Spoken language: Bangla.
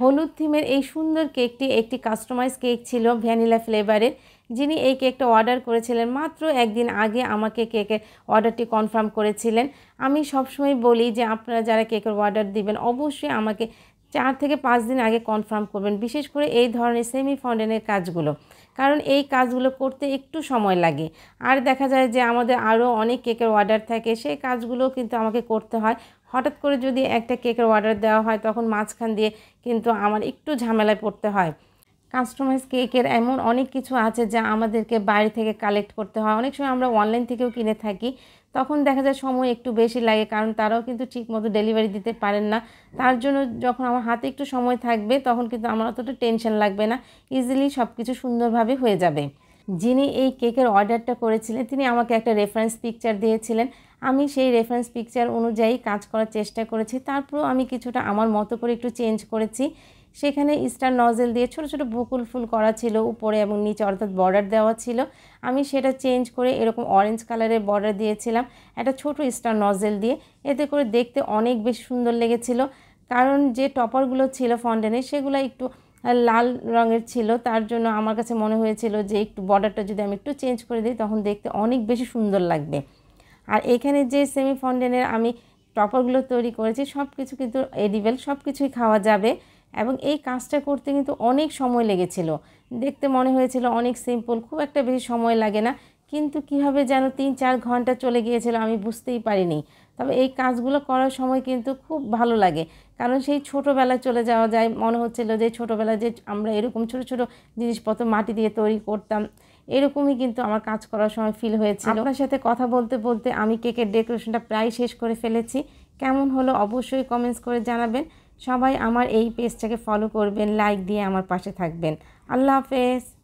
হলুদ থিমের এই সুন্দর কেকটি একটি কাস্টমাইজ কেক ছিল ভ্যানিলা ফ্লেভারের যিনি এই কেকটা অর্ডার করেছিলেন মাত্র একদিন আগে আমাকে কেকের অর্ডারটি কনফার্ম করেছিলেন আমি সবসময় বলি যে আপনারা যারা কেকের অর্ডার দিবেন অবশ্যই আমাকে চার থেকে পাঁচ দিন আগে কনফার্ম করবেন বিশেষ করে এই ধরনের সেমি ফাউন্ডেনের কাজগুলো কারণ এই কাজগুলো করতে একটু সময় লাগে আর দেখা যায় যে আমাদের আরও অনেক কেকের অর্ডার থাকে সেই কাজগুলো কিন্তু আমাকে করতে হয় হঠাৎ করে যদি একটা কেকের অর্ডার দেওয়া হয় তখন মাঝখান দিয়ে কিন্তু আমার একটু ঝামেলায় পড়তে হয় কাস্টমাইজ কেকের এমন অনেক কিছু আছে যা আমাদেরকে বাইরে থেকে কালেক্ট করতে হয় অনেক সময় আমরা অনলাইন থেকেও কিনে থাকি তখন দেখা যায় সময় একটু বেশি লাগে কারণ তারাও কিন্তু ঠিকমতো ডেলিভারি দিতে পারেন না তার জন্য যখন আমার হাতে একটু সময় থাকবে তখন কিন্তু আমার অতটা টেনশন লাগবে না ইজিলি সব কিছু সুন্দরভাবে হয়ে যাবে যিনি এই কেকের অর্ডারটা করেছিলেন তিনি আমাকে একটা রেফারেন্স পিকচার দিয়েছিলেন আমি সেই রেফারেন্স পিকচার অনুযায়ী কাজ করার চেষ্টা করেছি তারপরেও আমি কিছুটা আমার মতো করে একটু চেঞ্জ করেছি সেখানে স্টার নজেল দিয়ে ছোট ছোট বকুল ফুল করা ছিল উপরে এবং নিচে অর্থাৎ বর্ডার দেওয়া ছিল আমি সেটা চেঞ্জ করে এরকম অরেঞ্জ কালারের বর্ডার দিয়েছিলাম একটা ছোট স্টার নজেল দিয়ে এতে করে দেখতে অনেক বেশি সুন্দর লেগেছিল কারণ যে টপারগুলো ছিল ফন্টেনে সেগুলো একটু লাল রঙের ছিল তার জন্য আমার কাছে মনে হয়েছিল যে একটু বর্ডারটা যদি আমি একটু চেঞ্জ করে দিই তখন দেখতে অনেক বেশি সুন্দর লাগবে আর এখানে যে সেমি ফন্ডেনের আমি টপারগুলো তৈরি করেছি সব কিছু কিন্তু এডিবেল সব কিছুই খাওয়া যাবে এবং এই কাজটা করতে কিন্তু অনেক সময় লেগেছিল দেখতে মনে হয়েছিল অনেক সিম্পল খুব একটা বেশি সময় লাগে না কিন্তু কিভাবে যেন তিন চার ঘন্টা চলে গিয়েছিল আমি বুঝতেই পারিনি তবে এই কাজগুলো করার সময় কিন্তু খুব ভালো লাগে কারণ সেই ছোটোবেলায় চলে যাওয়া যায় মনে হচ্ছিল যে ছোটোবেলায় যে আমরা এরকম ছোট ছোট জিনিসপত্র মাটি দিয়ে তৈরি করতাম এরকমই কিন্তু আমার কাজ করার সময় ফিল হয়েছিল আপনার সাথে কথা বলতে বলতে আমি কেকের ডেকোরেশনটা প্রায় শেষ করে ফেলেছি কেমন হলো অবশ্যই কমেন্টস করে জানাবেন সবাই আমার এই পেজটাকে ফলো করবেন লাইক দিয়ে আমার পাশে থাকবেন আল্লাহ হাফেজ